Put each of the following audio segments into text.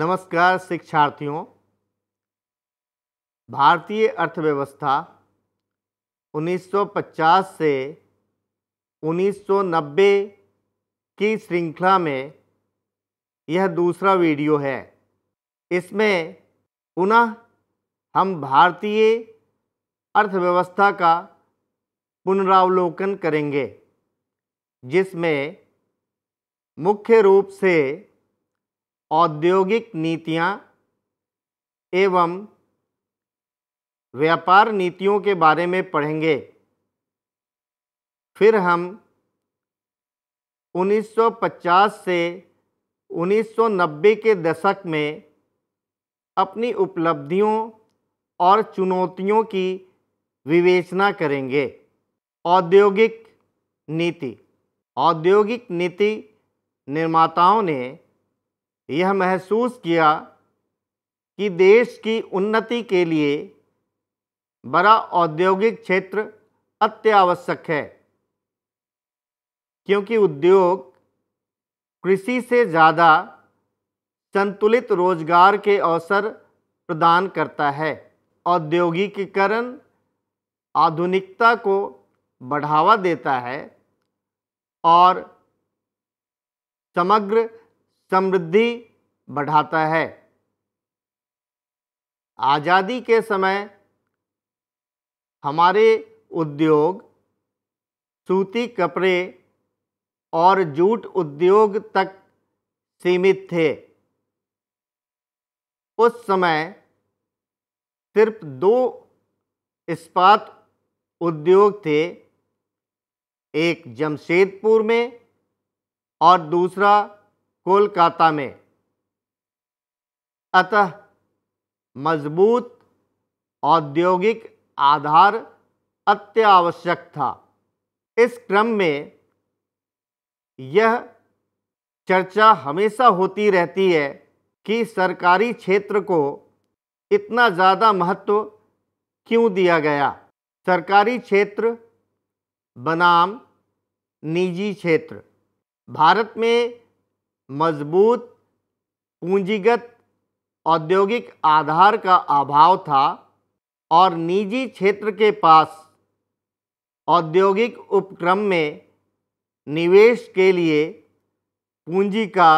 नमस्कार शिक्षार्थियों भारतीय अर्थव्यवस्था 1950 से 1990 की श्रृंखला में यह दूसरा वीडियो है इसमें पुनः हम भारतीय अर्थव्यवस्था का पुनरावलोकन करेंगे जिसमें मुख्य रूप से औद्योगिक नीतियाँ एवं व्यापार नीतियों के बारे में पढ़ेंगे फिर हम 1950 से 1990 के दशक में अपनी उपलब्धियों और चुनौतियों की विवेचना करेंगे औद्योगिक नीति औद्योगिक नीति निर्माताओं ने यह महसूस किया कि देश की उन्नति के लिए बड़ा औद्योगिक क्षेत्र अत्यावश्यक है क्योंकि उद्योग कृषि से ज़्यादा संतुलित रोजगार के अवसर प्रदान करता है औद्योगिकीकरण आधुनिकता को बढ़ावा देता है और समग्र समृद्धि बढ़ाता है आज़ादी के समय हमारे उद्योग सूती कपड़े और जूट उद्योग तक सीमित थे उस समय सिर्फ दो इस्पात उद्योग थे एक जमशेदपुर में और दूसरा कोलकाता में अतः मजबूत औद्योगिक आधार अत्यावश्यक था इस क्रम में यह चर्चा हमेशा होती रहती है कि सरकारी क्षेत्र को इतना ज़्यादा महत्व क्यों दिया गया सरकारी क्षेत्र बनाम निजी क्षेत्र भारत में मजबूत पूंजीगत औद्योगिक आधार का अभाव था और निजी क्षेत्र के पास औद्योगिक उपक्रम में निवेश के लिए पूंजी का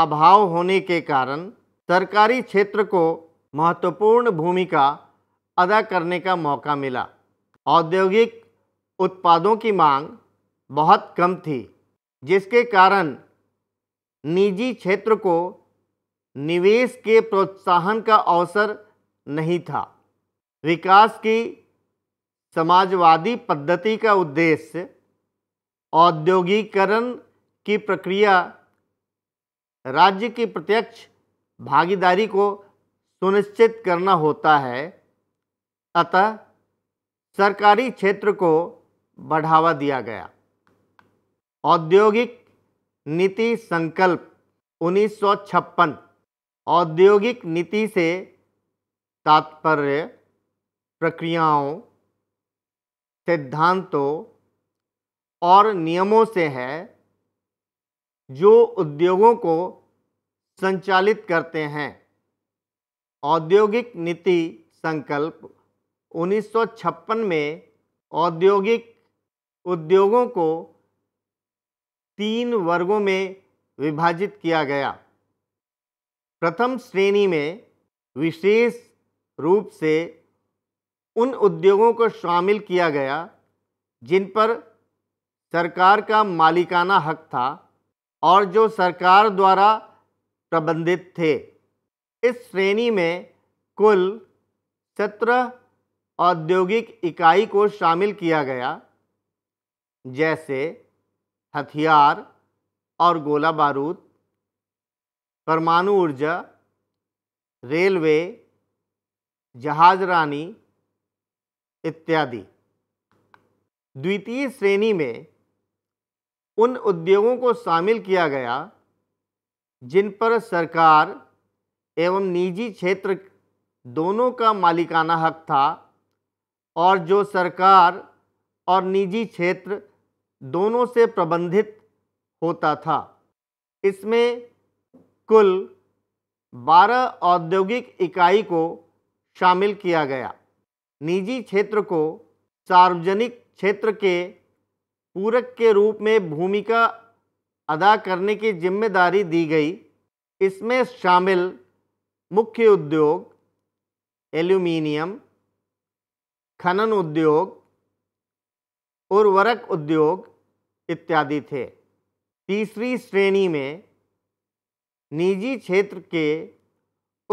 अभाव होने के कारण सरकारी क्षेत्र को महत्वपूर्ण भूमिका अदा करने का मौका मिला औद्योगिक उत्पादों की मांग बहुत कम थी जिसके कारण निजी क्षेत्र को निवेश के प्रोत्साहन का अवसर नहीं था विकास की समाजवादी पद्धति का उद्देश्य औद्योगिकरण की प्रक्रिया राज्य की प्रत्यक्ष भागीदारी को सुनिश्चित करना होता है अतः सरकारी क्षेत्र को बढ़ावा दिया गया औद्योगिक नीति संकल्प 1956 औद्योगिक नीति से तात्पर्य प्रक्रियाओं सिद्धांतों और नियमों से है जो उद्योगों को संचालित करते हैं औद्योगिक नीति संकल्प 1956 में औद्योगिक उद्योगों को तीन वर्गों में विभाजित किया गया प्रथम श्रेणी में विशेष रूप से उन उद्योगों को शामिल किया गया जिन पर सरकार का मालिकाना हक था और जो सरकार द्वारा प्रबंधित थे इस श्रेणी में कुल सत्रह औद्योगिक इकाई को शामिल किया गया जैसे हथियार और गोला बारूद परमाणु ऊर्जा रेलवे जहाज रानी इत्यादि द्वितीय श्रेणी में उन उद्योगों को शामिल किया गया जिन पर सरकार एवं निजी क्षेत्र दोनों का मालिकाना हक था और जो सरकार और निजी क्षेत्र दोनों से प्रबंधित होता था इसमें कुल 12 औद्योगिक इकाई को शामिल किया गया निजी क्षेत्र को सार्वजनिक क्षेत्र के पूरक के रूप में भूमिका अदा करने की जिम्मेदारी दी गई इसमें शामिल मुख्य उद्योग एल्यूमिनियम खनन उद्योग उर्वरक उद्योग इत्यादि थे तीसरी श्रेणी में निजी क्षेत्र के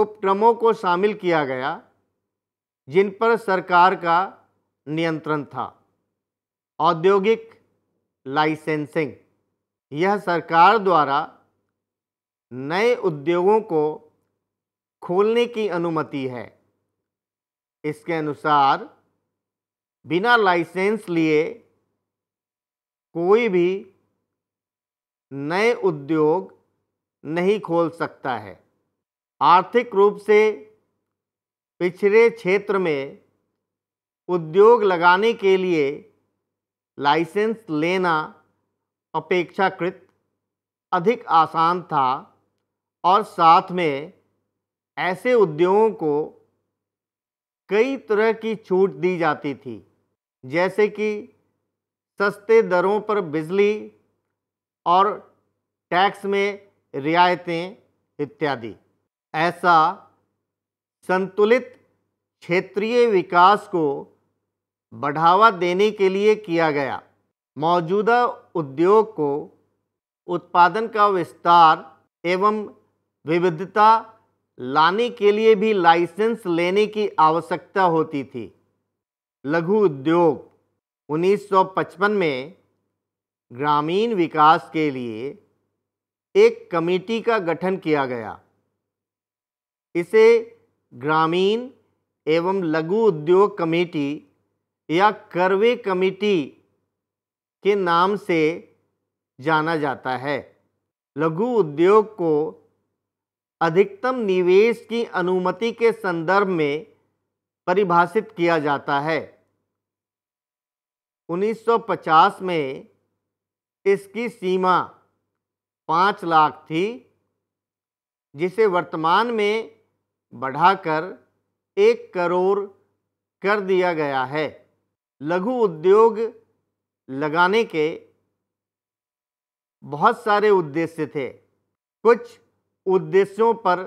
उपक्रमों को शामिल किया गया जिन पर सरकार का नियंत्रण था औद्योगिक लाइसेंसिंग यह सरकार द्वारा नए उद्योगों को खोलने की अनुमति है इसके अनुसार बिना लाइसेंस लिए कोई भी नए उद्योग नहीं खोल सकता है आर्थिक रूप से पिछड़े क्षेत्र में उद्योग लगाने के लिए लाइसेंस लेना अपेक्षाकृत अधिक आसान था और साथ में ऐसे उद्योगों को कई तरह की छूट दी जाती थी जैसे कि सस्ते दरों पर बिजली और टैक्स में रियायतें इत्यादि ऐसा संतुलित क्षेत्रीय विकास को बढ़ावा देने के लिए किया गया मौजूदा उद्योग को उत्पादन का विस्तार एवं विविधता लाने के लिए भी लाइसेंस लेने की आवश्यकता होती थी लघु उद्योग 1955 में ग्रामीण विकास के लिए एक कमेटी का गठन किया गया इसे ग्रामीण एवं लघु उद्योग कमेटी या करवे कमेटी के नाम से जाना जाता है लघु उद्योग को अधिकतम निवेश की अनुमति के संदर्भ में परिभाषित किया जाता है 1950 में इसकी सीमा पाँच लाख थी जिसे वर्तमान में बढ़ाकर एक करोड़ कर दिया गया है लघु उद्योग लगाने के बहुत सारे उद्देश्य थे कुछ उद्देश्यों पर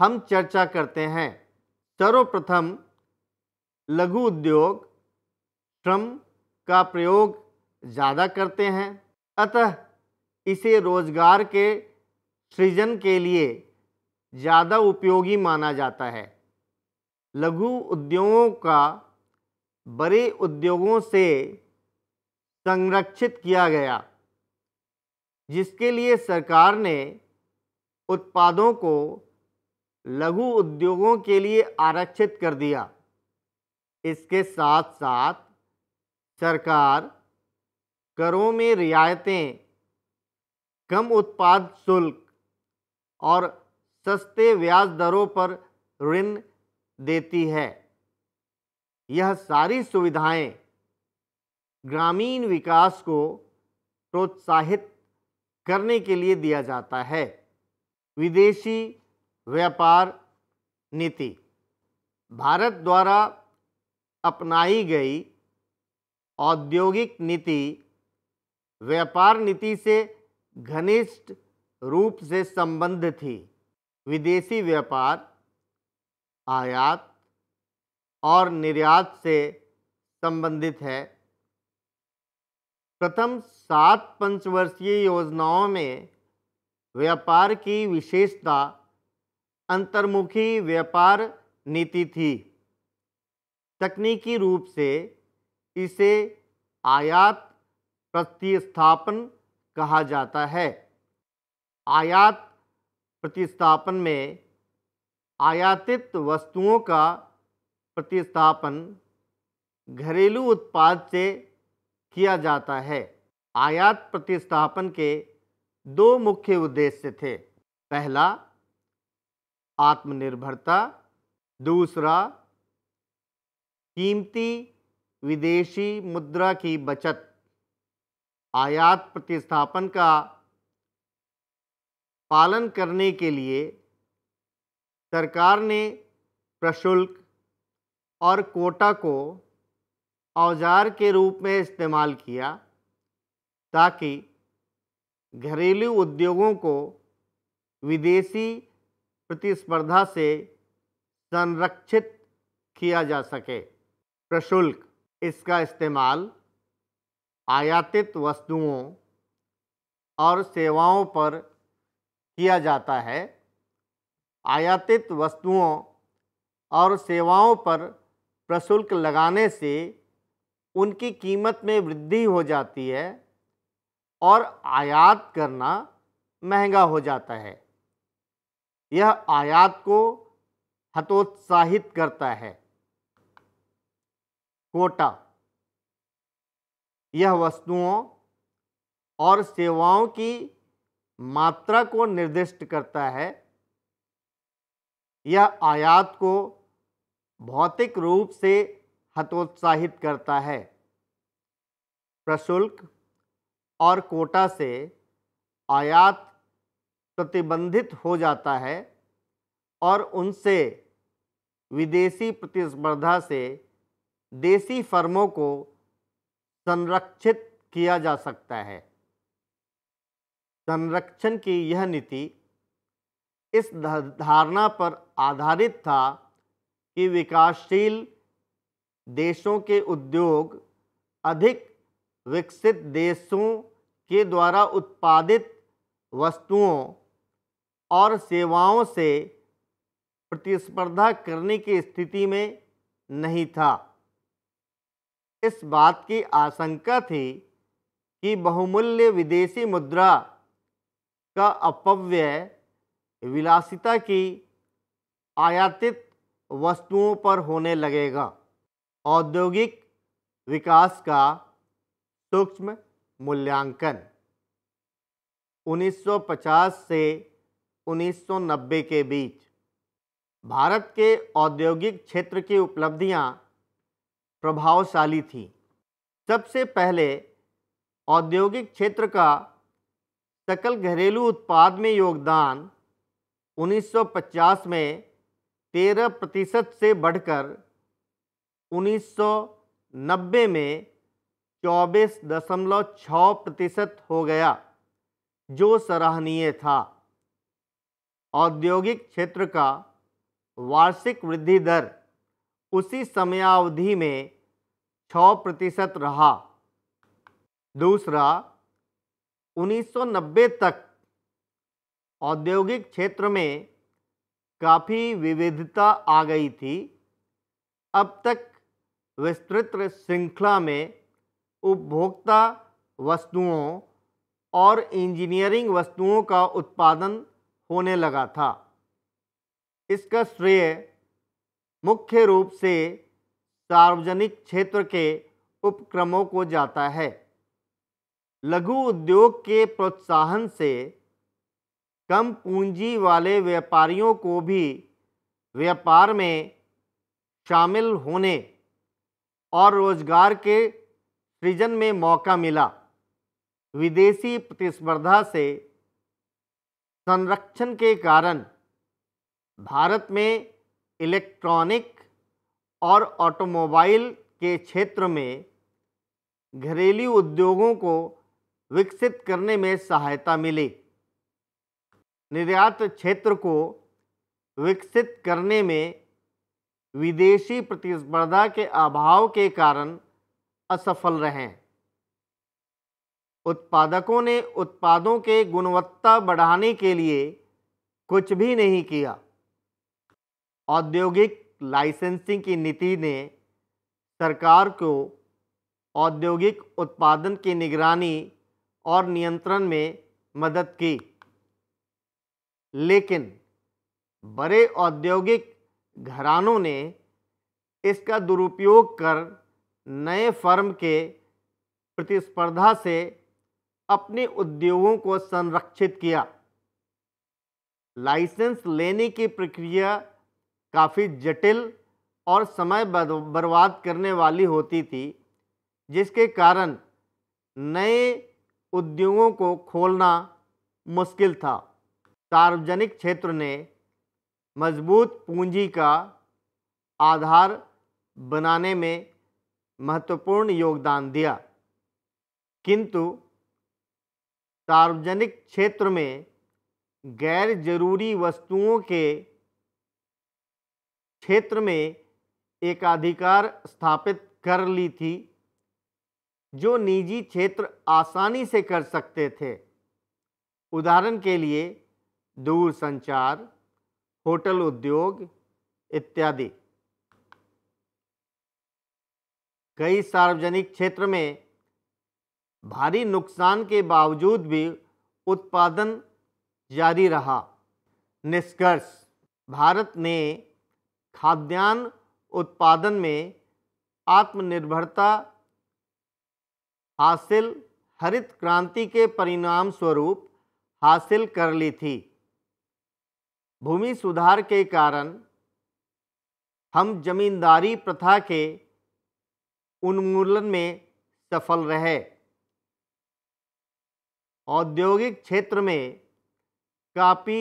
हम चर्चा करते हैं सर्वप्रथम लघु उद्योग श्रम का प्रयोग ज़्यादा करते हैं अतः इसे रोजगार के सृजन के लिए ज़्यादा उपयोगी माना जाता है लघु उद्योगों का बड़े उद्योगों से संरक्षित किया गया जिसके लिए सरकार ने उत्पादों को लघु उद्योगों के लिए आरक्षित कर दिया इसके साथ साथ सरकार करों में रियायतें कम उत्पाद शुल्क और सस्ते ब्याज दरों पर ऋण देती है यह सारी सुविधाएं ग्रामीण विकास को प्रोत्साहित करने के लिए दिया जाता है विदेशी व्यापार नीति भारत द्वारा अपनाई गई औद्योगिक नीति व्यापार नीति से घनिष्ठ रूप से संबंध थी विदेशी व्यापार आयात और निर्यात से संबंधित है प्रथम सात पंचवर्षीय योजनाओं में व्यापार की विशेषता अंतर्मुखी व्यापार नीति थी तकनीकी रूप से इसे आयात प्रतिस्थापन कहा जाता है आयात प्रतिस्थापन में आयातित वस्तुओं का प्रतिस्थापन घरेलू उत्पाद से किया जाता है आयात प्रतिस्थापन के दो मुख्य उद्देश्य थे पहला आत्मनिर्भरता दूसरा कीमती विदेशी मुद्रा की बचत आयात प्रतिस्थापन का पालन करने के लिए सरकार ने प्रशुल्क और कोटा को औजार के रूप में इस्तेमाल किया ताकि घरेलू उद्योगों को विदेशी प्रतिस्पर्धा से संरक्षित किया जा सके प्रशुल्क इसका इस्तेमाल आयातित वस्तुओं और सेवाओं पर किया जाता है आयातित वस्तुओं और सेवाओं पर प्रशुल्क लगाने से उनकी कीमत में वृद्धि हो जाती है और आयात करना महंगा हो जाता है यह आयात को हतोत्साहित करता है कोटा यह वस्तुओं और सेवाओं की मात्रा को निर्दिष्ट करता है यह आयात को भौतिक रूप से हतोत्साहित करता है प्रशुल्क और कोटा से आयात प्रतिबंधित हो जाता है और उनसे विदेशी प्रतिस्पर्धा से देसी फर्मों को संरक्षित किया जा सकता है संरक्षण की यह नीति इस धारणा पर आधारित था कि विकासशील देशों के उद्योग अधिक विकसित देशों के द्वारा उत्पादित वस्तुओं और सेवाओं से प्रतिस्पर्धा करने की स्थिति में नहीं था इस बात की आशंका थी कि बहुमूल्य विदेशी मुद्रा का अपव्यय विलासिता की आयातित वस्तुओं पर होने लगेगा औद्योगिक विकास का सूक्ष्म मूल्यांकन 1950 से 1990 के बीच भारत के औद्योगिक क्षेत्र की उपलब्धियां प्रभावशाली थी सबसे पहले औद्योगिक क्षेत्र का सकल घरेलू उत्पाद में योगदान 1950 में 13 प्रतिशत से बढ़कर 1990 में चौबीस दशमलव छः प्रतिशत हो गया जो सराहनीय था औद्योगिक क्षेत्र का वार्षिक वृद्धि दर उसी समयावधि में 6 प्रतिशत रहा दूसरा 1990 तक औद्योगिक क्षेत्र में काफ़ी विविधता आ गई थी अब तक विस्तृत श्रृंखला में उपभोक्ता वस्तुओं और इंजीनियरिंग वस्तुओं का उत्पादन होने लगा था इसका श्रेय मुख्य रूप से सार्वजनिक क्षेत्र के उपक्रमों को जाता है लघु उद्योग के प्रोत्साहन से कम पूंजी वाले व्यापारियों को भी व्यापार में शामिल होने और रोजगार के सृजन में मौका मिला विदेशी प्रतिस्पर्धा से संरक्षण के कारण भारत में इलेक्ट्रॉनिक और ऑटोमोबाइल के क्षेत्र में घरेलू उद्योगों को विकसित करने में सहायता मिले निर्यात क्षेत्र को विकसित करने में विदेशी प्रतिस्पर्धा के अभाव के कारण असफल रहें उत्पादकों ने उत्पादों के गुणवत्ता बढ़ाने के लिए कुछ भी नहीं किया औद्योगिक लाइसेंसिंग की नीति ने सरकार को औद्योगिक उत्पादन की निगरानी और नियंत्रण में मदद की लेकिन बड़े औद्योगिक घरानों ने इसका दुरुपयोग कर नए फर्म के प्रतिस्पर्धा से अपने उद्योगों को संरक्षित किया लाइसेंस लेने की प्रक्रिया काफ़ी जटिल और समय बर्बाद करने वाली होती थी जिसके कारण नए उद्योगों को खोलना मुश्किल था सार्वजनिक क्षेत्र ने मजबूत पूंजी का आधार बनाने में महत्वपूर्ण योगदान दिया किंतु सार्वजनिक क्षेत्र में गैर जरूरी वस्तुओं के क्षेत्र में एकाधिकार स्थापित कर ली थी जो निजी क्षेत्र आसानी से कर सकते थे उदाहरण के लिए दूर संचार होटल उद्योग इत्यादि कई सार्वजनिक क्षेत्र में भारी नुकसान के बावजूद भी उत्पादन जारी रहा निष्कर्ष भारत ने खाद्यान्न उत्पादन में आत्मनिर्भरता हासिल हरित क्रांति के परिणाम स्वरूप हासिल कर ली थी भूमि सुधार के कारण हम जमींदारी प्रथा के उन्मूलन में सफल रहे औद्योगिक क्षेत्र में काफ़ी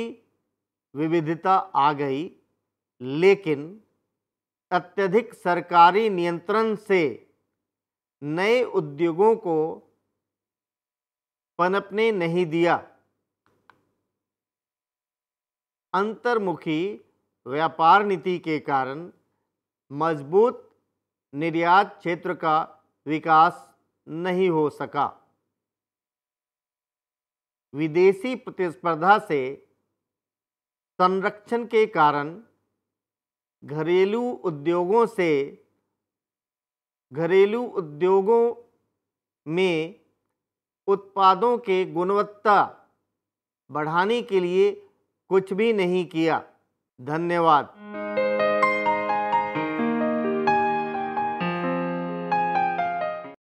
विविधता आ गई लेकिन अत्यधिक सरकारी नियंत्रण से नए उद्योगों को पनपने नहीं दिया अंतर्मुखी व्यापार नीति के कारण मजबूत निर्यात क्षेत्र का विकास नहीं हो सका विदेशी प्रतिस्पर्धा से संरक्षण के कारण घरेलू उद्योगों से घरेलू उद्योगों में उत्पादों के गुणवत्ता बढ़ाने के लिए कुछ भी नहीं किया धन्यवाद